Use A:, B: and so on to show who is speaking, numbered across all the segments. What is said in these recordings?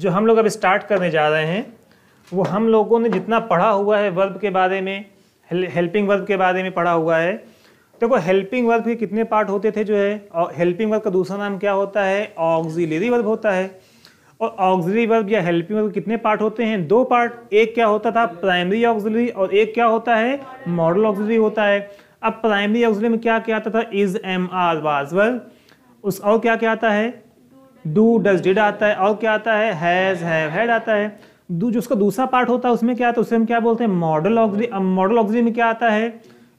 A: जो हम लोग अब स्टार्ट करने जा रहे हैं वो हम लोगों ने जितना पढ़ा हुआ है वर्ब के बारे में हेल्पिंग वर्ब के बारे में पढ़ा हुआ है देखो हेल्पिंग वर्ब के कितने पार्ट होते थे जो है और हेल्पिंग वर्ब का दूसरा नाम क्या होता है ऑक्जिलरी वर्ब होता है और ऑक्जिलरी वर्ब या हेल्पिंग वर्ब कितने पार्ट होते हैं दो पार्ट एक क्या होता था प्राइमरी ऑक्जिलरी और एक क्या होता है मॉडल ऑक्जिलरी होता है अब प्राइमरी ऑक्जिलरी में क्या क्या आता था is am are was verb उस और क्या क्या आता है डू डज डिड आता है और क्या आता है हैज हैव हैड आता है दू, जो उसका दूसरा पार्ट होता है उसमें क्या आता है उसे हम क्या बोलते हैं मॉडल ऑक्सरी मॉडल ऑक्जी में क्या आता है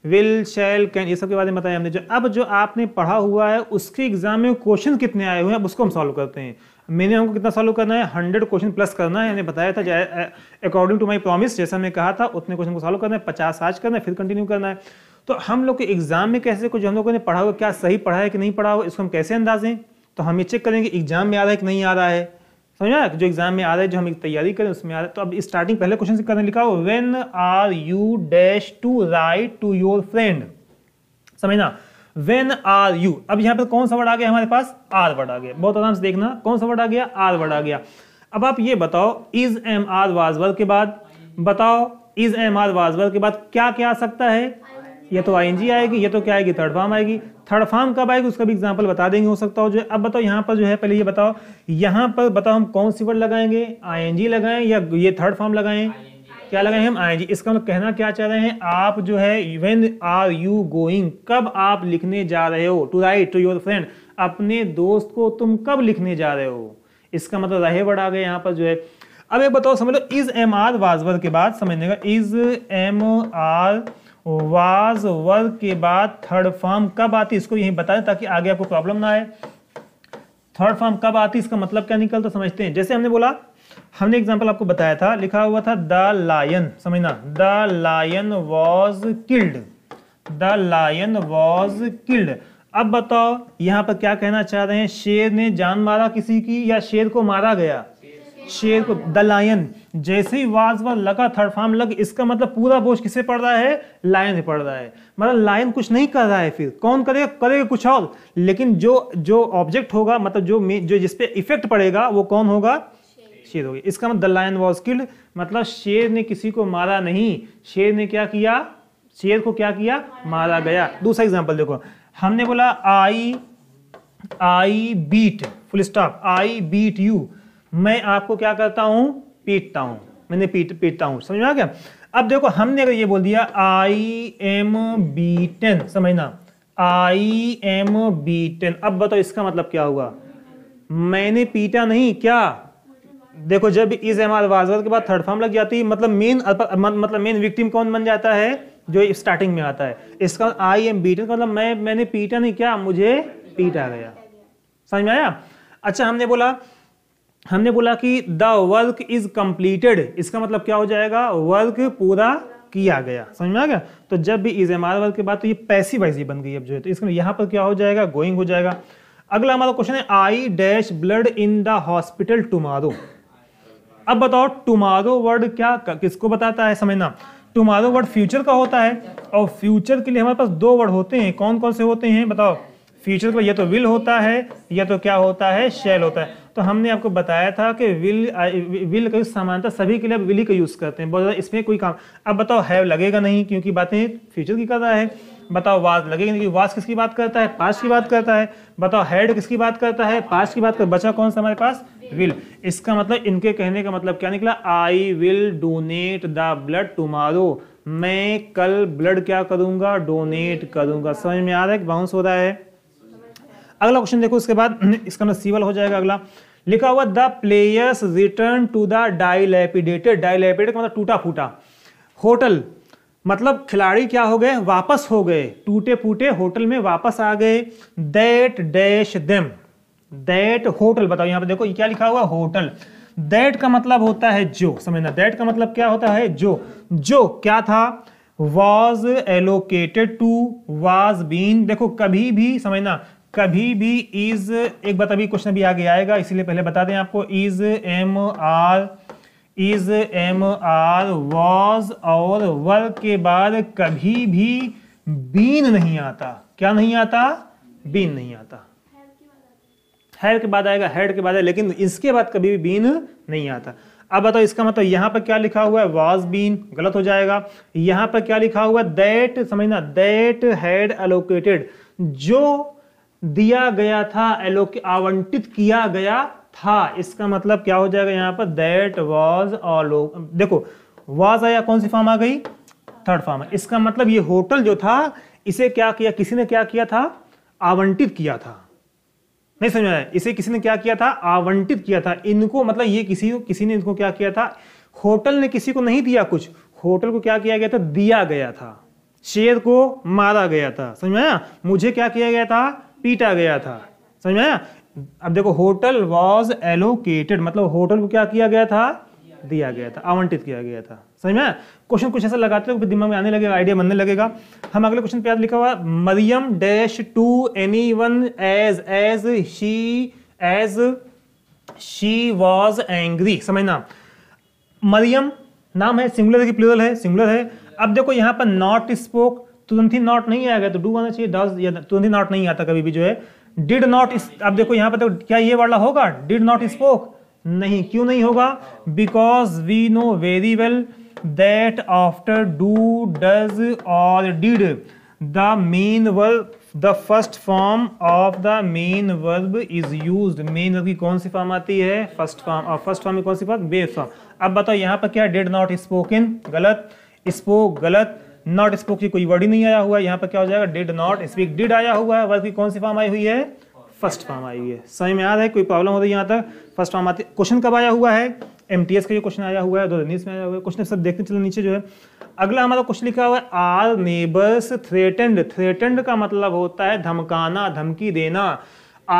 A: विल शेल कैन ये सब के बारे में बताया हमने जो अब जो आपने पढ़ा हुआ है उसके एग्जाम में क्वेश्चन कितने आए हुए हैं अब उसको हम सॉल्व करते हैं मैंने हमको कितना सॉल्व करना है हंड्रेड क्वेश्चन प्लस करना है यानी बताया था अकॉर्डिंग टू माई प्रॉमिस जैसा मैं कहा था उतने क्वेश्चन को सॉल्व करना है पचास आज करना है फिर कंटिन्यू करना है तो हम लोग के एग्जाम में कैसे कुछ हम लोगों ने पढ़ा हुआ क्या सही पढ़ा है कि नहीं पढ़ा हुआ इसको हम कैसे अंदाजें तो हम ये चेक करेंगे एग्जाम में आ रहा है कि नहीं आ रहा है समझा जो एग्जाम में आ रहा है जो हम तैयारी करें उसमें आ रहा है तो अब स्टार्टिंग पहले क्वेश्चन से करने लिखा हो when are you dash to write to your friend समझना वेन आर यू अब यहाँ पर कौन सा वर्ड आ गया हमारे पास आर वर्ड आ गया बहुत आराम से देखना कौन सा वर्ड आ गया आर वर्ड आ गया अब आप ये बताओ इज एम आर वाजवर के बाद बताओ इज एम आर वाजवर के बाद क्या क्या आ सकता है ये तो आई आएगी ये तो क्या आएगी थर्ड फॉर्म आएगी थर्ड फॉर्म कब आएगी उसका भी एग्जाम्पल बता देंगे हो सकता हो जो अब बताओ यहाँ पर जो है पहले ये बताओ यहाँ पर बताओ हम कौन सी वर्ड लगाएंगे आई लगाएं या ये थर्ड फॉर्म लगाएं क्या लगाएं हम आई इसका मतलब कहना क्या चाह रहे हैं आप जो है वेन आर यू गोइंग कब आप लिखने जा रहे हो to write to your friend अपने दोस्त को तुम कब लिखने जा रहे हो इसका मतलब रहे वर्ड आ गए यहाँ पर जो है अब एक बताओ समझ लो इज एम आर वाजवर के बाद समझने का इज एम आर वाज वर्ग के बाद थर्ड फॉर्म कब आती इसको यही बताए ताकि आगे आपको प्रॉब्लम ना आए थर्ड फॉर्म कब आती इसका मतलब क्या निकलता समझते हैं जैसे हमने बोला हमने एग्जाम्पल आपको बताया था लिखा हुआ था द लायन समझना the lion was killed the lion was killed अब बताओ यहां पर क्या कहना चाह रहे हैं शेर ने जान मारा किसी की या शेर को मारा गया शेर को द लायन जैसे ही वाज वाज लगा थर्ड फॉर्म लग इसका मतलब पूरा बोझ किसे पड़ रहा है लायन पड़ रहा है मतलब लायन कुछ नहीं कर रहा है फिर कौन करेगा करेगा कुछ और लेकिन जो जो ऑब्जेक्ट होगा मतलब जो जो जिसपे इफेक्ट पड़ेगा वो कौन होगा शेर होगी इसका मतलब द लायन वॉज किल्ड मतलब शेर ने किसी को मारा नहीं शेर ने क्या किया शेर को क्या किया मारा गया दूसरा एग्जाम्पल देखो हमने बोला I I beat full stop I beat you मैं आपको क्या करता हूं पीटता हूं मैंने पीट पीटता हूं समझ में आ गया अब देखो हमने अगर ये बोल दिया आई एम बी टेन समझना आई एम बी टेन अब बताओ इसका मतलब क्या हुआ मैंने पीटा नहीं क्या देखो जब इस एम आर के बाद थर्ड फॉर्म लग जाती है मतलब मेन मतलब मेन विक्टिम कौन बन जाता है जो स्टार्टिंग में आता है इसका आई एम बीटन मतलब मैं मैंने पीटा नहीं क्या मुझे पीटा गया समझ में आया अच्छा हमने बोला हमने बोला कि द वर्क इज कंप्लीटेड इसका मतलब क्या हो जाएगा वर्क पूरा किया गया समझ में आ गया तो जब भी इज एम आर वर्क की बात तो ये पैसिव वाइज बन गई अब जो है तो इसमें यहाँ पर क्या हो जाएगा गोइंग हो जाएगा अगला हमारा क्वेश्चन है I dash blood in the hospital tomorrow अब बताओ टुमारो वर्ड क्या किसको बताता है समझना टुमारो वर्ड फ्यूचर का होता है और फ्यूचर के लिए हमारे पास दो वर्ड होते हैं कौन कौन से होते हैं बताओ फ्यूचर का या तो विल होता है या तो क्या होता है शेल होता है तो हमने आपको बताया था कि विल विल का यूज समानता सभी के लिए विल ही का यूज़ करते हैं बहुत ज़्यादा इसमें कोई काम अब बताओ हैव लगेगा नहीं क्योंकि बातें फ्यूचर की कर रहा है बताओ वाज लगेगा नहीं वाज किसकी बात करता है पास्ट की बात करता है बताओ हैड किसकी बात करता है पास्ट की बात कर बचा कौन सा हमारे पास विल इसका मतलब इनके कहने का मतलब क्या निकला I will donate the blood tomorrow मैं कल ब्लड क्या करूंगा डोनेट करूंगा समझ में आ रहा है बाउंस हो रहा है अगला क्वेश्चन देखो उसके बाद इसका ना हो जाएगा अगला लिखा हुआ the players return to the dilapidated dilapidate मतलब टूटा फूटा होटल मतलब खिलाड़ी क्या हो गए वापस हो गए टूटे फूटे होटल में वापस आ गए that dash them that hotel बताओ यहाँ पे देखो क्या लिखा हुआ होटल दैट का मतलब होता है जो समझना दैट का मतलब क्या होता है जो जो क्या था was allocated to was been देखो कभी भी समझना कभी भी इज एक बात अभी क्वेश्चन भी आगे आएगा इसीलिए पहले बता दें आपको is am are is am are was और वर के बाद कभी भी बीन नहीं आता क्या नहीं आता बीन नहीं आता हेड के बाद आएगा हेड के बाद आएगा लेकिन इसके बाद कभी भी बीन नहीं आता अब बताओ इसका मतलब यहां पर क्या लिखा हुआ है वॉज बीन गलत हो जाएगा यहां पर क्या लिखा हुआ है दैट समझना दैट हैड एलोकेटेड जो दिया गया था एलोक आवंटित किया गया था इसका मतलब क्या हो जाएगा यहां पर दैट वॉज ऑलो देखो वॉज आया कौन सी फॉर्म आ गई थर्ड फॉर्म इसका मतलब ये होटल जो था इसे क्या किया किसी ने क्या किया था आवंटित किया था नहीं समझ आया इसे किसी ने क्या किया था आवंटित किया था इनको मतलब ये किसी किसी ने इनको क्या किया था होटल ने किसी को नहीं दिया कुछ होटल को क्या किया गया था दिया गया था शेर को मारा गया था समझ आया मुझे क्या किया गया था पीटा गया था समझ में आया अब देखो होटल वॉज एलोकेटेड मतलब होटल को क्या किया गया था दिया गया था आवंटित किया गया था समझ में क्वेश्चन कुछ ऐसा लगाते हो दिमाग में आने लगेगा आइडिया बनने लगेगा हम अगले क्वेश्चन पे याद लिखा हुआ Mariam dash to any one as as she as she was angry समझना मरियम नाम है सिंगुलर की प्लूरल है सिंगुलर है अब देखो यहां पर नॉट स्पोक तुरंत ही नॉट नहीं आएगा तो डू आना चाहिए डज या तुरंत ही नॉट नहीं आता कभी भी जो है डिड नॉट अब देखो यहाँ पर तो क्या ये वाला होगा डिड नॉट स्पोक नहीं क्यों नहीं होगा because we know very well that after do does और did the main verb the first form of the main verb is use main verb की कौन सी फॉर्म आती है फर्स्ट फॉर्म और फर्स्ट फॉर्म में कौन सी फॉर्म बेस फॉर्म अब बताओ यहाँ पर क्या डिड नॉट स्पोकन गलत स्पोक गलत नॉट स्पोक की कोई वर्ड ही नहीं आया हुआ है यहाँ पर क्या हो जाएगा डिड नॉट स्पीक डिड आया हुआ है वर्ग की कौन सी फॉर्म आई हुई है फर्स्ट फॉर्म आई हुई है समय में याद है कोई प्रॉब्लम होती है यहाँ तक फर्स्ट फॉर्म आती क्वेश्चन कब आया हुआ है एम टी एस का जो क्वेश्चन आया हुआ है दो हजार में आया हुआ है क्वेश्चन सब देखते चलो नीचे जो है अगला हमारा क्वेश्चन लिखा हुआ है आर नेबर्स थ्रेटेंड थ्रेटेंड का मतलब होता है धमकाना धमकी देना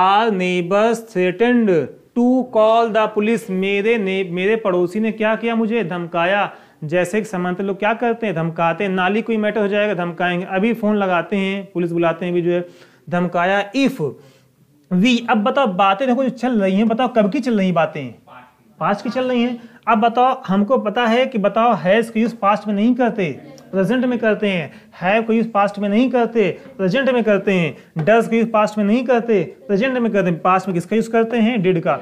A: our neighbours threatened to call the police मेरे ने मेरे पड़ोसी ने क्या किया मुझे धमकाया जैसे कि सामान्यतः लोग क्या करते हैं धमकाते हैं नाली कोई मैटर हो जाएगा धमकाएंगे अभी फ़ोन लगाते हैं पुलिस बुलाते हैं भी जो है धमकाया इफ़ वी अब बताओ बातें देखो जो चल रही हैं बताओ कब की चल रही बातें पास्ट की चल रही हैं अब बताओ हमको पता है कि बताओ हैज़ का यूज़ पास्ट में नहीं करते प्रेजेंट में करते हैं हैव का यूज़ पास्ट में नहीं करते प्रेजेंट में करते हैं डज का यूज़ पास्ट में नहीं करते प्रेजेंट में करते हैं पास्ट में किसका यूज़ करते हैं डिड का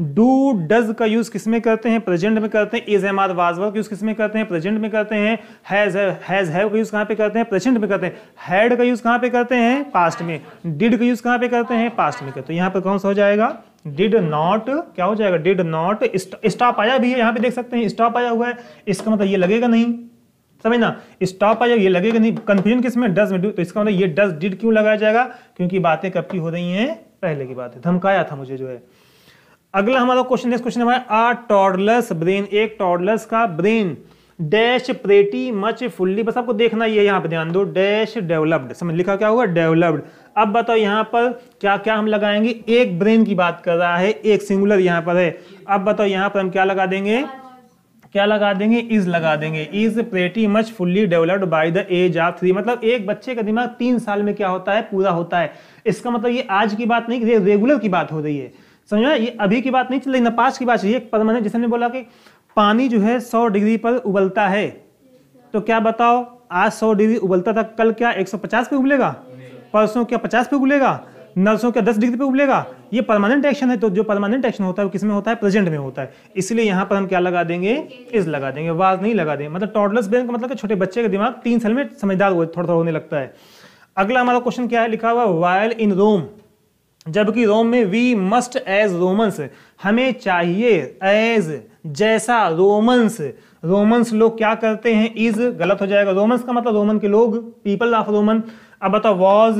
A: डू डज का यूज किस में करते हैं प्रेजेंट में करते हैं इज एम आर वाज का यूज किस में करते हैं प्रेजेंट में करते हैं हैज हैज हैव का यूज कहां पे करते हैं प्रेजेंट में करते हैं हैड का यूज कहां पे करते हैं पास्ट में डिड का यूज कहां पे करते हैं पास्ट में करते हैं यहां पर कौन सा हो जाएगा डिड नॉट क्या हो जाएगा डिड नॉट स्टॉप आया भी है यहाँ पे देख सकते हैं स्टॉप आया हुआ है इसका मतलब ये लगेगा नहीं समझना स्टॉप आया ये लगेगा नहीं कंफ्यूजन किस में डज में डू तो इसका मतलब ये डज डिड क्यों लगाया जाएगा क्योंकि बातें कब की हो रही हैं पहले की बात है धमकाया था मुझे जो है अगला हमारा क्वेश्चन नेक्स्ट क्वेश्चन हमारा आ टॉडलस ब्रेन एक टॉडलस का brain dash pretty much fully बस आपको देखना ही है यहाँ पर ध्यान दो डैश डेवलप्ड समझ लिखा क्या होगा डेवलप्ड अब बताओ यहाँ पर क्या क्या हम लगाएंगे एक ब्रेन की बात कर रहा है एक सिंगुलर यहाँ पर है अब बताओ यहाँ पर हम क्या लगा देंगे क्या लगा देंगे इज लगा देंगे is pretty much fully developed by the age of three मतलब एक बच्चे का दिमाग तीन साल में क्या होता है पूरा होता है इसका मतलब ये आज की बात नहीं रेगुलर की बात हो रही है समझो ये अभी की बात नहीं चल रही ना पास की बात चलिए परमानेंट जैसे हमने बोला कि पानी जो है सौ डिग्री पर उबलता है तो क्या बताओ आज सौ डिग्री उबलता था कल क्या एक सौ पचास पे उबलेगा परसों क्या पचास पे उबलेगा नर्सों क्या दस डिग्री पे उबलेगा ये परमानेंट एक्शन है तो जो परमानेंट एक्शन होता है वो किसमें होता है प्रेजेंट में होता है इसलिए यहाँ पर हम क्या लगा देंगे इज लगा देंगे वाज नहीं लगा देंगे मतलब टॉडलर्स ब्रेन का मतलब छोटे बच्चे का दिमाग तीन साल में समझदार थोड़ा थोड़ा होने लगता है अगला हमारा क्वेश्चन क्या है लिखा हुआ वायल इन रोम जबकि रोम में वी मस्ट एज रोमन्स हमें चाहिए एज जैसा रोमन्स रोमन्स लोग क्या करते हैं इज गलत हो जाएगा रोमन्स का मतलब रोमन के लोग पीपल ऑफ रोमन अब बताओ वॉज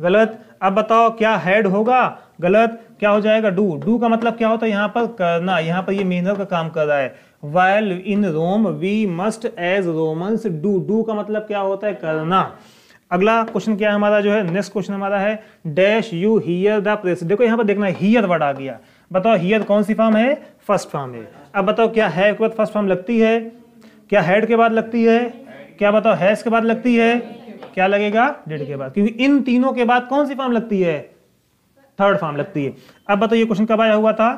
A: गलत अब बताओ क्या हेड होगा गलत क्या हो जाएगा डू डू का मतलब क्या होता है यहाँ पर करना यहाँ पर ये मेहनत का काम कर रहा है well in Rome we must as Romans do do का मतलब क्या होता है करना अगला क्वेश्चन क्या है हमारा जो है नेक्स्ट क्वेश्चन हमारा है dash you hear the press देखो यहाँ पर देखना हियर वर्ड आ गया बताओ हियर कौन सी फॉर्म है फर्स्ट फॉर्म है अब बताओ क्या है के बाद फर्स्ट फॉर्म लगती है क्या हेड के बाद लगती है क्या बताओ हैस के बाद लगती है क्या लगेगा डेड के बाद क्योंकि इन तीनों के बाद कौन सी फॉर्म लगती है थर्ड फॉर्म लगती है अब बताओ ये क्वेश्चन कब आया हुआ था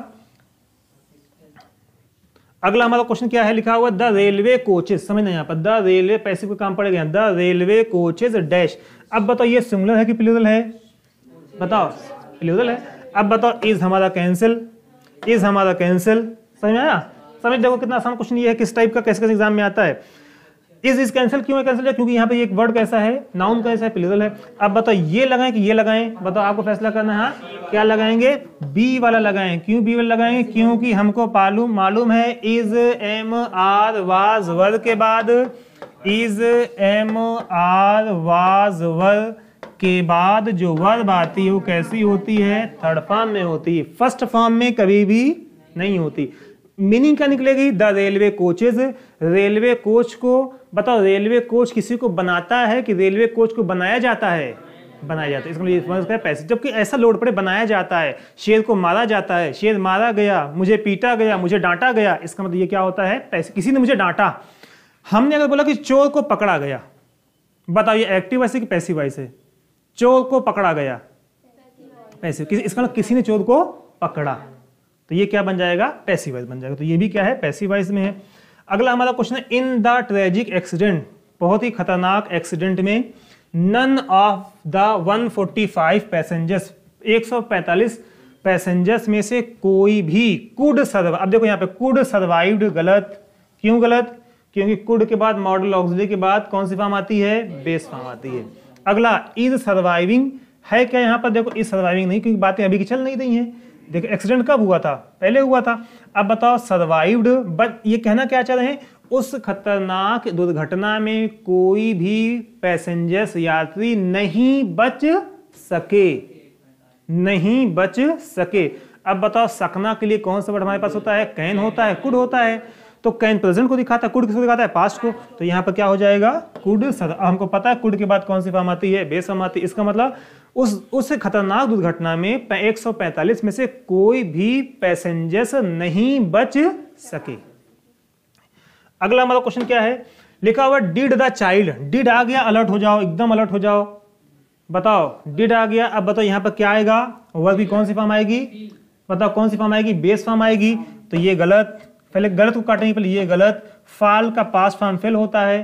A: अगला हमारा क्वेश्चन क्या है लिखा हुआ द रेलवे कोचेज समझना यहाँ पर द रेलवे पैसे को काम पड़ेगा द रेलवे कोचेज डैश अब बताओ ये सिमिलर है कि प्लूरल है बताओ प्लूरल है अब बताओ इज हमारा कैंसिल इज हमारा कैंसिल समझ में आया समझ देखो कितना आसान क्वेश्चन ये है किस टाइप का कैसे कैसे एग्जाम में आता है इज इज कैंसिल क्यों है कैंसिल क्योंकि यहाँ पे एक वर्ड कैसा है नाउन कैसा है प्लेजल है अब बताओ ये लगाएं कि ये लगाएं बताओ आपको फैसला करना है हाँ? क्या लगाएंगे बी वाला लगाएं क्यों बी वाला लगाएंगे क्योंकि हमको पालू मालूम है is am are was were के बाद is am are was were के बाद जो वर्ब आती है वो कैसी होती है थर्ड फॉर्म में होती है फर्स्ट फॉर्म में कभी भी नहीं होती मीनिंग क्या निकलेगी the railway coaches railway coach को बताओ रेलवे कोच किसी को बनाता है कि रेलवे कोच को बनाया जाता है बनाया जाता है इसका मतलब पैसे जबकि ऐसा लोड पड़े बनाया जाता है शेर को मारा जाता है शेर मारा गया मुझे पीटा गया मुझे डांटा गया इसका मतलब ये क्या होता है पैसे किसी ने मुझे डांटा हमने अगर बोला कि चोर को पकड़ा गया बताओ ये एक्टिव वॉइस है कि पैसिव वाइस है चोर को पकड़ा गया पैसे किसी इसका मतलब किसी ने चोर को पकड़ा तो ये क्या बन जाएगा पैसिव वाइस बन जाएगा तो ये भी क्या है पैसिव वाइस में है अगला हमारा क्वेश्चन है इन द ट्रेजिक एक्सीडेंट बहुत ही खतरनाक एक्सीडेंट में none of the 145 passengers 145 passengers में से कोई भी कुड सर्व अब देखो यहाँ पे कुड सर्वाइव्ड गलत क्यों गलत क्योंकि कुड के बाद मॉडल ऑक्सीजन के बाद कौन सी फॉर्म आती है बेस फॉर्म आती है अगला इज सर्वाइविंग है क्या यहाँ पर देखो इज सर्वाइविंग नहीं क्योंकि बातें अभी की चल नहीं रही हैं देखो एक्सीडेंट कब हुआ था पहले हुआ था अब बताओ सर्वाइव्ड बट ये कहना क्या चाह रहे हैं उस खतरनाक दुर्घटना में कोई भी पैसेंजर्स यात्री नहीं बच सके नहीं बच सके अब बताओ सकना के लिए कौन सा वर्ड हमारे पास होता है कैन होता है कुड होता है तो कैन प्रेजेंट को दिखाता है कुड किसको दिखाता है पास्ट को तो यहाँ पर क्या हो जाएगा कुड हमको पता है कुड के बाद कौन सी फॉर्म आती है बेस फॉर्म आती है इसका मतलब उस उस खतरनाक दुर्घटना में 145 में से कोई भी पैसेंजर्स नहीं बच सके अगला हमारा क्वेश्चन क्या है लिखा हुआ डिड द चाइल्ड डिड आ गया अलर्ट हो जाओ एकदम अलर्ट हो जाओ बताओ डिड आ गया अब बताओ यहां पर क्या आएगा वर्ग भी कौन सी फॉर्म आएगी बताओ कौन सी फॉर्म आएगी बेस फॉर्म आएगी तो ये गलत पहले गलत को काटेंगे पहले ये गलत फाल का पास फॉर्म फेल होता है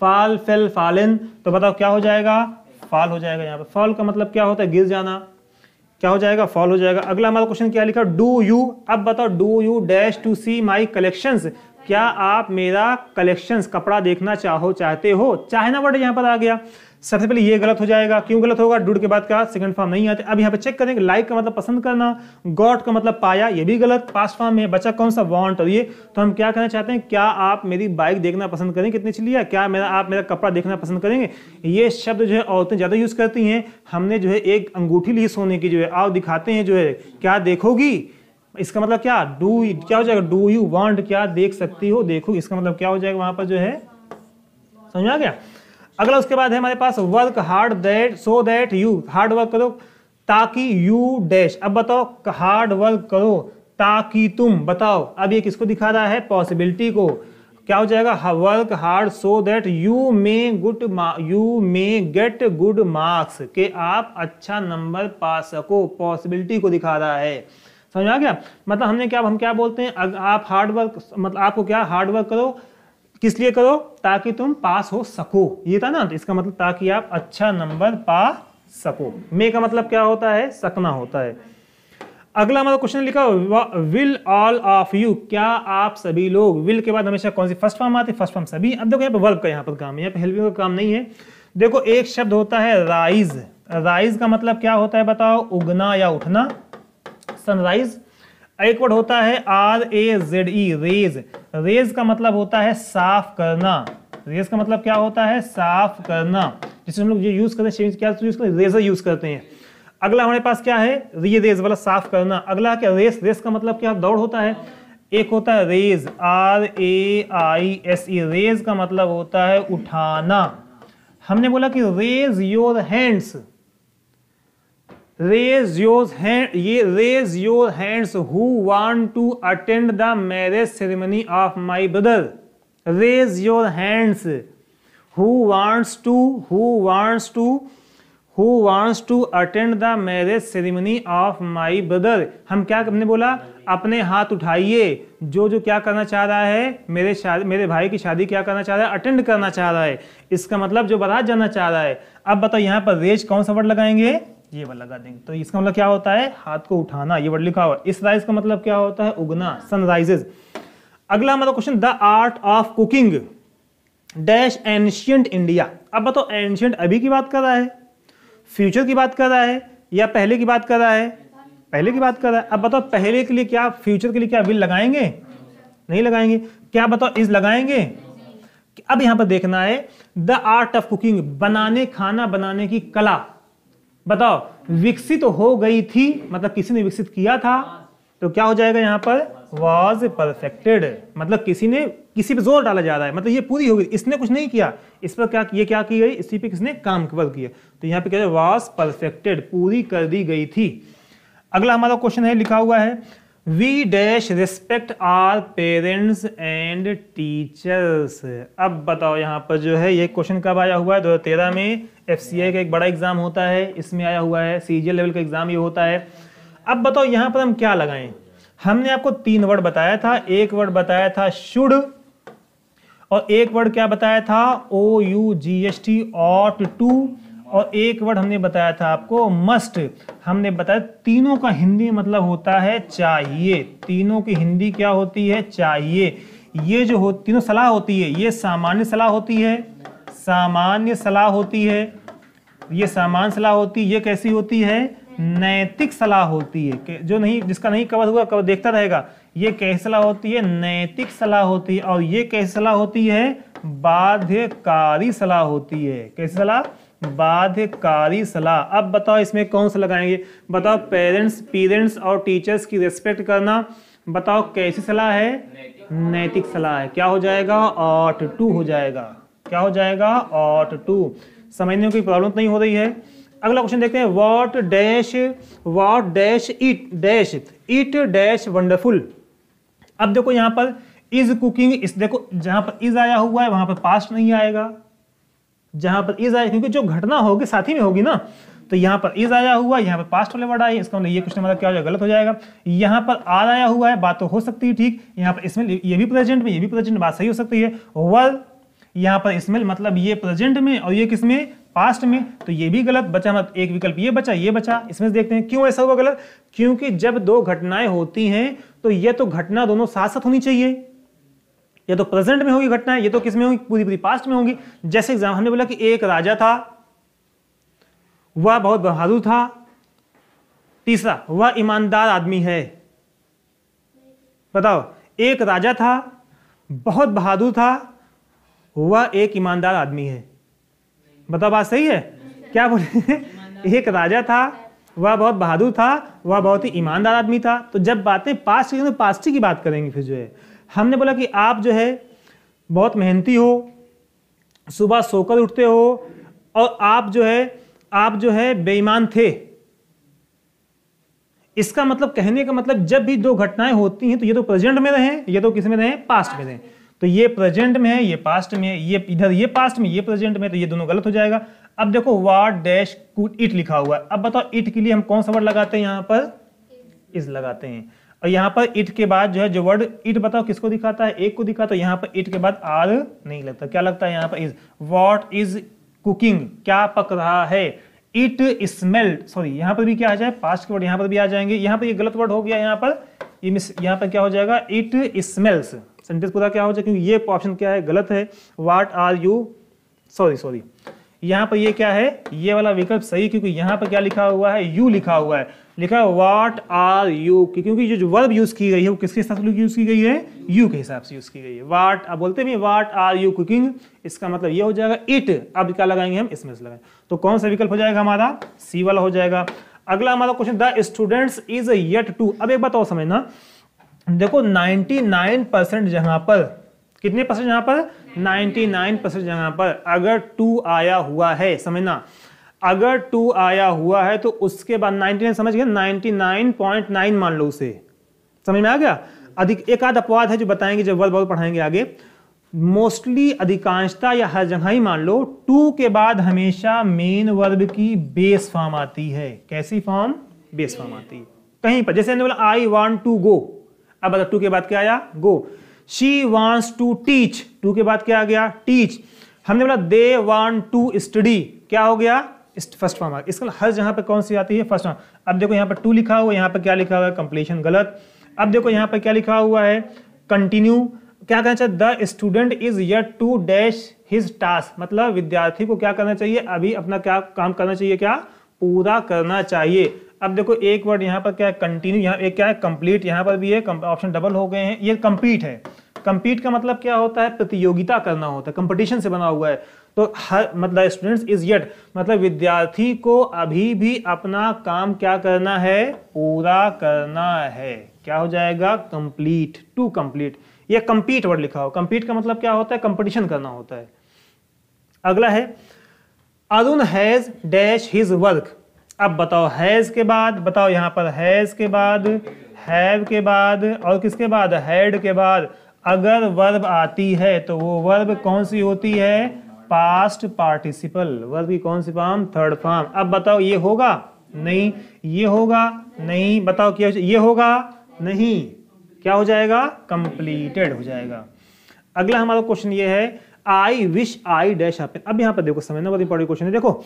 A: फाल फेल फालिन तो बताओ क्या हो जाएगा फॉल हो जाएगा यहाँ पर फॉल का मतलब क्या होता है गिर जाना क्या हो जाएगा फॉल हो जाएगा अगला हमारा क्वेश्चन क्या लिखा डू यू अब बताओ do you dash to see my collection क्या आप मेरा कलेक्शंस कपड़ा देखना चाहो चाहते हो चाहना वर्ड यहाँ पर आ गया सबसे पहले ये गलत हो जाएगा क्यों गलत होगा डूड के बाद का सेकंड फॉर्म नहीं आते अब यहाँ पे चेक करेंगे लाइक का मतलब पसंद करना गॉड का मतलब पाया ये भी गलत पास्ट फॉर्म में बचा कौन सा वांट और तो ये तो हम क्या कहना चाहते हैं क्या आप मेरी बाइक देखना पसंद करेंगे कितने चलिए क्या मेरा आप मेरा कपड़ा देखना पसंद करेंगे ये शब्द जो है औरतें ज़्यादा यूज़ करती हैं हमने जो है एक अंगूठी ली सोने की जो है आओ दिखाते हैं जो है क्या देखोगी इसका मतलब क्या डू क्या हो जाएगा डू यू वॉन्ट क्या देख सकती हो देखो इसका मतलब क्या हो जाएगा वहां पर जो है समझ आ गया अगला उसके बाद है हमारे पास work hard that so that you hard work करो ताकि यू डैश अब बताओ हार्ड वर्क करो ताकि तुम बताओ अब ये किसको दिखा रहा है पॉसिबिलिटी को क्या हो जाएगा work hard so that you may good you may get good marks के आप अच्छा नंबर पा सको पॉसिबिलिटी को दिखा रहा है समझ आ गया मतलब हमने क्या हम क्या बोलते हैं आप हार्ड वर्क मतलब आपको क्या हार्ड वर्क करो किस लिए करो ताकि तुम पास हो सको ये था ना तो इसका मतलब ताकि आप अच्छा नंबर पा सको मे का मतलब क्या होता है सकना होता है अगला हमारा मतलब क्वेश्चन लिखा विल ऑल ऑफ यू क्या आप सभी लोग विल के बाद हमेशा कौन सी फर्स्ट फॉर्म आती है फर्स्ट फॉर्म सभी अब देखो यहाँ पर वर्ब का यहाँ पर काम है यहाँ पर हेल्पिंग का काम नहीं है देखो एक शब्द होता है राइज राइज का मतलब क्या होता है बताओ उगना या उठना सनराइज एक वर्ड होता है R A Z E raze raze का मतलब होता है साफ करना रेज का मतलब क्या होता है साफ करना जिसे हम लोग जो यूज करते हैं क्या यूज करते हैं रेजर यूज करते हैं अगला हमारे पास क्या है ये रेज वाला साफ करना अगला क्या रेस रेस का मतलब क्या दौड़ होता है एक होता है raise R A I S E raise का मतलब होता है उठाना हमने बोला कि raise your hands raise your hand ये raise your hands who want to attend the marriage ceremony of my brother raise your hands who wants to who wants to who wants to attend the marriage ceremony of my brother हम क्या हमने बोला अपने हाथ उठाइए जो जो क्या करना चाह रहा है मेरे शादी मेरे भाई की शादी क्या करना चाह रहा है अटेंड करना चाह रहा है इसका मतलब जो बारात जाना चाह रहा है अब बताओ यहाँ पर रेज कौन सा वर्ड लगाएंगे ये वाला लगा देंगे तो इसका मतलब क्या होता है हाथ को उठाना ये वर्ड लिखा हुआ इस राइज का मतलब क्या होता है उगना सनराइजेज अगला मतलब question the art of cooking dash ancient India अब बताओ एंशियंट अभी की बात कर रहा है फ्यूचर की बात कर रहा है या पहले की बात कर रहा है पहले की बात कर रहा है अब बताओ पहले के लिए क्या फ्यूचर के लिए क्या विल लगाएंगे नहीं लगाएंगे क्या बताओ इज लगाएंगे अब यहां पर देखना है द आर्ट ऑफ कुकिंग बनाने खाना बनाने की कला बताओ विकसित हो गई थी मतलब किसी ने विकसित किया था तो क्या हो जाएगा यहाँ पर वॉज परफेक्टेड मतलब किसी ने किसी पे जोर डाला जा रहा है मतलब ये पूरी हो गई इसने कुछ नहीं किया इस पर क्या ये क्या की गई इसी पे किसने काम केवल किया तो यहाँ पे क्या वॉज परफेक्टेड पूरी कर दी गई थी अगला हमारा क्वेश्चन है लिखा हुआ है we dash respect our parents and teachers अब बताओ यहाँ पर जो है ये क्वेश्चन कब आया हुआ है दो तेरह में एफ का एक बड़ा एग्जाम होता है इसमें आया हुआ है सी लेवल का एग्जाम ये होता है अब बताओ यहाँ पर हम क्या लगाएं हमने आपको तीन वर्ड बताया था एक वर्ड बताया था शुड और एक वर्ड क्या बताया था O U G H T ought to और एक वर्ड हमने बताया था आपको मस्ट हमने बताया तीनों का हिंदी मतलब होता है चाहिए तीनों की हिंदी क्या होती है चाहिए ये जो हो तीनों सलाह होती है ये सामान्य सलाह होती है सामान्य सलाह होती है ये सामान्य सलाह होती है ये कैसी होती है नैतिक सलाह होती है जो नहीं जिसका नहीं कवर हुआ कवर देखता रहेगा ये कैसी सलाह होती है नैतिक सलाह होती है और ये कैसी सलाह होती है बाध्यकारी सलाह होती है कैसी सलाह बाध्यकारी सलाह अब बताओ इसमें कौन सा लगाएंगे बताओ पेरेंट्स पेरेंट्स और टीचर्स की रेस्पेक्ट करना बताओ कैसी सलाह है नैतिक, सलाह है क्या हो जाएगा ऑट टू हो जाएगा क्या हो जाएगा ऑट टू समझने में कोई प्रॉब्लम तो नहीं हो रही है अगला क्वेश्चन देखते हैं what dash what dash it dash it dash wonderful अब देखो यहां पर इज कुकिंग इस देखो जहां पर इज आया हुआ है वहां पर पास्ट नहीं आएगा जहां पर इज आया क्योंकि जो घटना होगी साथ ही में होगी ना तो यहाँ पर इज आया हुआ यहाँ पर पास्ट वाले वर्ड आए इसका मतलब ये क्वेश्चन मतलब क्या हो जाएगा गलत हो जाएगा यहाँ पर आर आया हुआ है बात तो हो सकती है ठीक यहाँ पर इसमें ये भी प्रेजेंट में ये भी प्रेजेंट बात सही हो सकती है वल यहाँ पर स्मेल मतलब ये प्रेजेंट में और ये किसमें पास्ट में तो ये भी गलत बचा मत एक विकल्प ये बचा ये बचा इसमें देखते हैं क्यों ऐसा हुआ गलत क्योंकि जब दो घटनाएं होती हैं तो ये तो घटना दोनों साथ साथ होनी चाहिए या तो प्रेजेंट में होगी घटना ये तो किस में होगी पूरी पूरी पास्ट में होगी जैसे एग्जाम हमने बोला कि एक राजा था वह बहुत बहादुर था तीसरा वह ईमानदार आदमी है बताओ एक राजा था बहुत बहादुर था वह एक ईमानदार आदमी है बताओ बात सही है क्या बोले एक राजा था वह बहुत बहादुर था वह बहुत ही ईमानदार आदमी था तो जब बातें पास्ट की तो पास्ट की बात करेंगे फिर जो है हमने बोला कि आप जो है बहुत मेहनती हो सुबह सोकर उठते हो और आप जो है आप जो है बेईमान थे इसका मतलब कहने का मतलब जब भी दो घटनाएं होती हैं तो ये तो प्रेजेंट में रहें ये तो किस में रहें पास्ट में रहें तो ये प्रेजेंट में है ये पास्ट में है ये इधर ये पास्ट में ये प्रेजेंट में तो ये दोनों गलत हो जाएगा अब देखो वार डैश कूट इट लिखा हुआ है अब बताओ इट के लिए हम कौन सा वर्ड लगाते हैं यहाँ पर इज लगाते हैं और यहाँ पर इट के बाद जो है जो वर्ड इट बताओ किसको दिखाता है एक को दिखाता है यहाँ पर इट के बाद आर नहीं लगता क्या लगता है यहाँ पर इज वॉट इज कुकिंग क्या पक रहा है इट स्मेल सॉरी यहाँ पर भी क्या आ जाए पास्ट के वर्ड यहाँ पर भी आ जाएंगे यहाँ पर ये यह गलत वर्ड हो गया यहाँ पर ये मिस यहाँ पर क्या हो जाएगा इट स्मेल्स सेंटेंस पूरा क्या हो जाएगा क्योंकि ये ऑप्शन क्या है गलत है what are you sorry sorry यहाँ पर ये क्या है ये वाला विकल्प सही क्योंकि यहाँ पर क्या लिखा हुआ है यू लिखा हुआ है लिखा है वाट आर यू की क्योंकि जो वर्ब यूज़ की गई है वो किसके हिसाब से यूज़ की गई है यू के हिसाब से यूज़ की गई है वाट अब बोलते भी वाट आर यू कुकिंग इसका मतलब ये हो जाएगा इट अब क्या लगाएंगे हम इसमें से लगाएंगे तो कौन सा विकल्प हो जाएगा हमारा सी वाला हो जाएगा अगला हमारा question the students is yet to अब एक बात और समझना देखो 99 परसेंट जगह पर कितने परसेंट जगह पर 99 परसेंट जगह पर अगर टू आया हुआ है समझना अगर टू आया हुआ है तो उसके बाद नाइनटी नाइन समझ गया नाइनटी नाइन पॉइंट नाइन मान लो उसे समझ में आ गया अधिक एक आध अपवाद है जो बताएंगे जब वर्ग बहुत पढ़ाएंगे आगे मोस्टली अधिकांशता या हर जगह ही मान लो टू के बाद हमेशा मेन वर्ब की बेस फॉर्म आती है कैसी फॉर्म बेस फॉर्म आती है कहीं पर जैसे बोला आई वॉन्ट टू गो अब अगर टू के बाद क्या आया go she wants to teach to के बाद क्या आ गया टीच हमने बोला दे वॉन्ट टू स्टडी क्या हो गया फर्स्ट फॉर्म आगे इसका हर जहाँ पर कौन सी आती है फर्स्ट फॉर्म अब देखो यहाँ पर टू लिखा हुआ है यहाँ पर क्या लिखा हुआ है कंप्लीशन गलत अब देखो यहाँ पर क्या लिखा हुआ है कंटिन्यू क्या कहना चाहिए the student is yet to dash his task मतलब विद्यार्थी को क्या करना चाहिए अभी अपना क्या काम करना चाहिए क्या पूरा करना चाहिए अब देखो एक वर्ड यहाँ पर क्या है कंटिन्यू यहाँ एक क्या है कंप्लीट यहाँ पर भी है ऑप्शन डबल हो गए हैं ये कंप्लीट है कंपीट का मतलब क्या होता है प्रतियोगिता करना होता है कंपटीशन से बना हुआ है तो हर मतलब स्टूडेंट्स इज येट मतलब विद्यार्थी को अभी भी अपना काम क्या करना है पूरा करना है क्या हो जाएगा कंप्लीट टू कंप्लीट ये कंपीट वर्ड लिखा हो कंपीट का मतलब क्या होता है कंपटीशन करना होता है अगला है Arun has dash his work अब बताओ हैज के बाद बताओ यहाँ पर हैज के बाद हैव के बाद और किसके बाद हैड के बाद अगर वर्ब आती है तो वो वर्ब कौन सी होती है पास्ट पार्टिसिपल वर्ब की कौन सी फॉर्म थर्ड फॉर्म अब बताओ ये होगा नहीं ये होगा नहीं बताओ क्या ये होगा नहीं क्या हो जाएगा कंप्लीटेड हो जाएगा अगला हमारा क्वेश्चन ये है आई विश आई डैश अब यहां पर देखो समझना बहुत इंपॉर्टेंट क्वेश्चन है देखो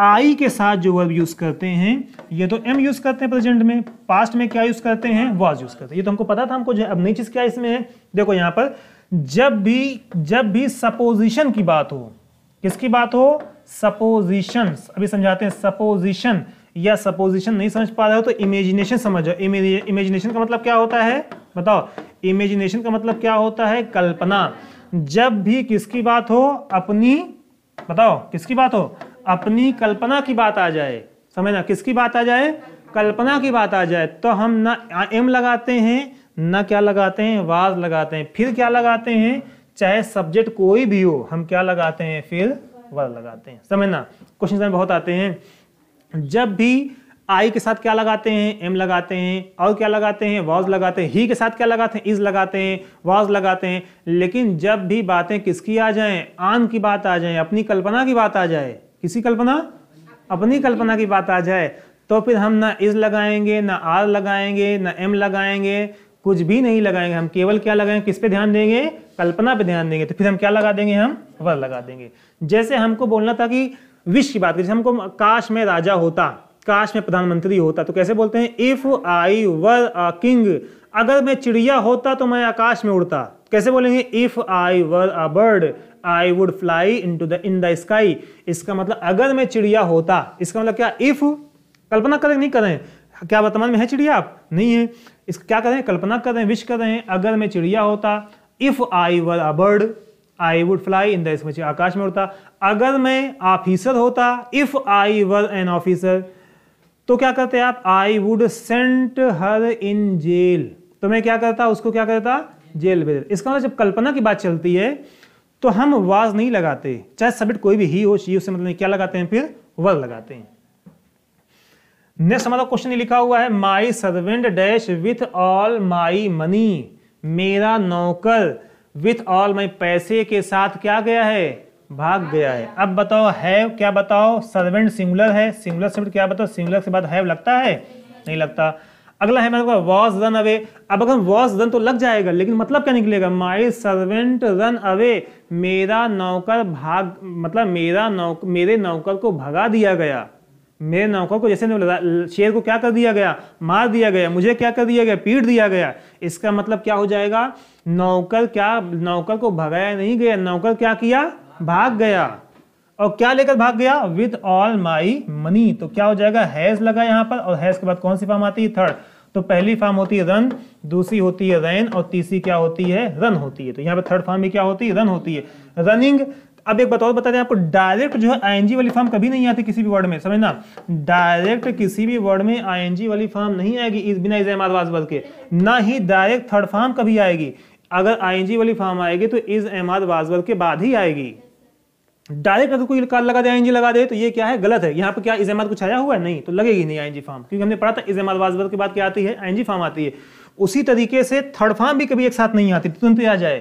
A: आई के साथ जो वर्ब यूज करते हैं ये तो एम यूज करते हैं प्रेजेंट में पास्ट में क्या यूज करते हैं वॉज यूज करते हैं ये तो हमको पता था हमको जो अब नई चीज क्या इसमें है देखो यहां पर जब भी जब भी सपोजिशन की बात हो किसकी बात हो सपोजिशन अभी समझाते हैं सपोजिशन या सपोजिशन नहीं समझ पा रहे हो तो इमेजिनेशन समझो इमेजिनेशन का मतलब क्या होता है बताओ इमेजिनेशन का मतलब क्या होता है कल्पना जब भी किसकी बात हो अपनी बताओ किसकी बात हो अपनी कल्पना की बात आ जाए ना किसकी बात आ जाए कल्पना की बात आ जाए तो हम ना एम लगाते हैं ना क्या लगाते हैं वाज लगाते हैं फिर क्या लगाते हैं चाहे सब्जेक्ट कोई भी हो हम क्या लगाते हैं फिर वाज लगाते हैं ना क्वेश्चन समय बहुत आते हैं जब भी आई के साथ क्या लगाते हैं एम लगाते हैं और क्या लगाते हैं वाज लगाते हैं ही के साथ क्या लगाते हैं इज लगाते हैं वाज लगाते हैं लेकिन जब भी बातें किसकी आ जाए आन की बात आ जाए अपनी कल्पना की बात आ जाए किसी कल्पना अपनी कल्पना की बात आ जाए तो फिर हम ना इज लगाएंगे ना आर लगाएंगे ना एम लगाएंगे कुछ भी नहीं लगाएंगे हम केवल क्या लगाएंगे किस पे ध्यान देंगे कल्पना पे ध्यान देंगे तो फिर हम क्या लगा देंगे हम वर लगा देंगे जैसे हमको बोलना था कि विश की बात जैसे हमको काश में राजा होता काश में प्रधानमंत्री होता तो कैसे बोलते हैं if I were a king अगर मैं चिड़िया होता तो मैं आकाश में उड़ता कैसे बोलेंगे if I were a bird I would fly in to the in the sky इसका मतलब अगर मैं चिड़िया होता इसका मतलब क्या इफ कल्पना करें नहीं करें क्या वर्तमान में है चिड़िया आप नहीं है इस क्या करें कल्पना करें विश करें अगर मैं चिड़िया होता if I were a bird I would fly in the आकाश में उड़ता अगर मैं ऑफिसर होता if I were an officer तो क्या करते आप I would sent her in jail तो मैं क्या करता उसको क्या करता जेल बेल इसका मतलब जब कल्पना की बात चलती है तो हम वाज नहीं लगाते चाहे सबिट कोई भी ही हो शी उससे मतलब क्या लगाते हैं फिर वर लगाते हैं नेक्स्ट हमारा क्वेश्चन लिखा हुआ है my servant dash with all my money मेरा नौकर विथ ऑल माई पैसे के साथ क्या गया है भाग गया है अब बताओ है क्या बताओ सर्वेंट सिंगुलर है सिंगुलर सिंगुलर मतलब क्या बताओ सिंगुलर के बाद है लगता है नहीं लगता अगला है मेरे वॉज रन अवे अब अगर वॉज रन तो लग जाएगा लेकिन मतलब क्या निकलेगा माई सर्वेंट रन अवे मेरा नौकर भाग मतलब मेरा नौक मेरे नौकर को भगा दिया गया मेरे नौकर को जैसे शेर को क्या कर दिया गया मार दिया गया मुझे क्या कर दिया गया पीट दिया गया इसका मतलब क्या हो जाएगा नौकर क्या नौकर को भगाया नहीं गया नौकर क्या किया भाग गया और क्या लेकर भाग गया विद ऑल माई मनी तो क्या हो जाएगा हैज लगा यहाँ पर और हैज के बाद कौन सी फॉर्म आती है थर्ड तो पहली फॉर्म होती है रन दूसरी होती है रैन और तीसरी क्या होती है रन होती है तो यहाँ पे थर्ड फॉर्म भी क्या होती है रन होती है रनिंग अब एक बताओ बता दें आपको डायरेक्ट जो है आईएनजी वाली फॉर्म कभी नहीं आती किसी भी वर्ड में समझना डायरेक्ट किसी भी वर्ड में आईएनजी वाली फॉर्म नहीं आएगी इस बिना इज एमाद वर्ग के ना ही डायरेक्ट थर्ड फॉर्म कभी आएगी अगर आईएनजी वाली फॉर्म आएगी तो इज एमआर वाजवर के बाद ही आएगी डायरेक्ट अगर कोई लगा दे आईएनजी लगा दे तो ये क्या है गलत है यहाँ पर क्या इजेमाद कुछ आया हुआ है नहीं तो लगेगी नहीं आईएनजी फॉर्म क्योंकि हमने पढ़ा था इजेमाद वाजबर के बाद क्या आती है आईएनजी फॉर्म आती है उसी तरीके से थर्ड फॉर्म भी कभी एक साथ नहीं आती तुरंत आ जाए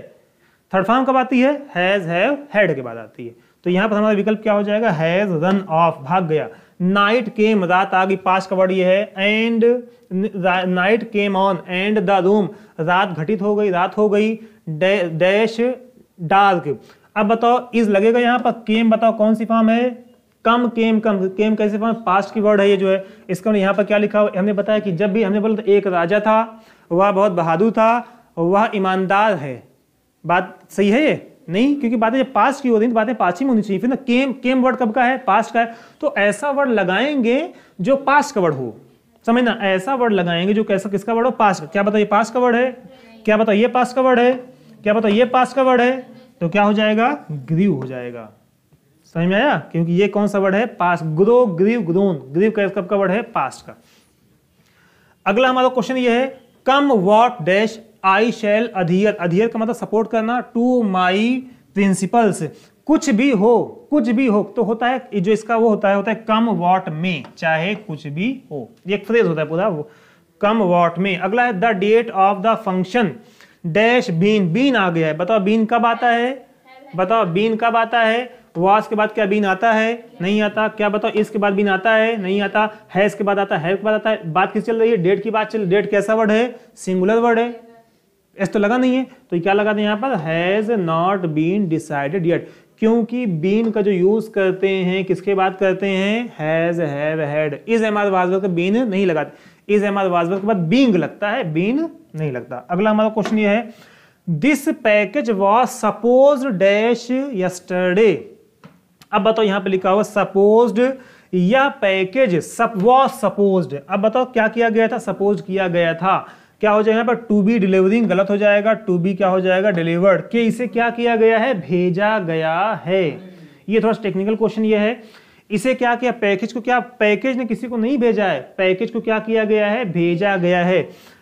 A: थर्ड फॉर्म कब आती है हैज हैव हैड के बाद आती है तो यहाँ पर हमारा विकल्प क्या हो जाएगा हैज रन ऑफ भाग गया नाइट केम रात आ गई पास का वर्ड ये है and night came on and the room रात घटित हो गई रात हो गई डैश डार्क अब बताओ इज लगेगा यहाँ पर केम बताओ कौन सी फॉर्म है कम केम कम केम कैसे फॉर्म पास्ट की वर्ड है ये जो है इसका हमने मतलब यहाँ पर क्या लिखा हमने बताया कि जब भी हमने बोला तो एक राजा था वह बहुत बहादुर था वह ईमानदार है बात सही है ये नहीं क्योंकि बातें जब पास्ट की हो रही तो बातें पास्ट ही होनी चाहिए फिर ना केम केम वर्ड कब का है पास्ट का है तो ऐसा वर्ड लगाएंगे जो पास्ट का वर्ड हो समझना ऐसा वर्ड लगाएंगे जो कैसा किसका वर्ड हो पास्ट का क्या बताइए पास्ट का वर्ड है क्या बताइए पास्ट का वर्ड है क्या बताइए पास्ट का वर्ड है तो क्या हो जाएगा ग्रीव हो जाएगा समझ में आया क्योंकि ये कौन सा वर्ड है पास ग्रो ग्रीव ग्रोन ग्रीव का कब का वर्ड है पास्ट का अगला हमारा क्वेश्चन ये है come what dash I shall adhere adhere का मतलब सपोर्ट करना टू माई प्रिंसिपल्स कुछ भी हो कुछ भी हो तो होता है जो इसका वो होता है होता है कम वॉट में चाहे कुछ भी हो एक फ्रेज होता है पूरा कम वॉट में अगला है the date of the function dash been been आ गया है बताओ बीन कब आता है बताओ बीन कब आता है वास के बाद क्या बीन आता है नहीं आता क्या बताओ इसके बाद बीन आता है नहीं आता है इसके बाद आता है बाद आता है बात किस चल रही है डेट की बात चल डेट कैसा वर्ड है सिंगुलर वर्ड है ऐसा तो लगा नहीं है तो क्या लगा था यहाँ पर has not been decided yet क्योंकि बीन का जो यूज करते हैं किसके बात करते हैं has have had is Ahmad are का बीन नहीं लगाते इज अहमद आर के बाद बींग लगता है बीन नहीं लगता अगला हमारा क्वेश्चन ये है this package was suppose dash yesterday अब बताओ यहां पे लिखा हुआ सपोज यह पैकेज सप वॉज सपोज अब बताओ क्या किया गया था सपोज किया गया था क्या हो जाएगा यहाँ पर टू बी डिलीवरिंग गलत हो जाएगा टू बी क्या हो जाएगा डिलीवर्ड के इसे क्या किया गया है भेजा गया है ये थोड़ा टेक्निकल क्वेश्चन ये है इसे क्या किया पैकेज को क्या पैकेज ने किसी को नहीं भेजा है पैकेज को क्या किया गया है भेजा गया है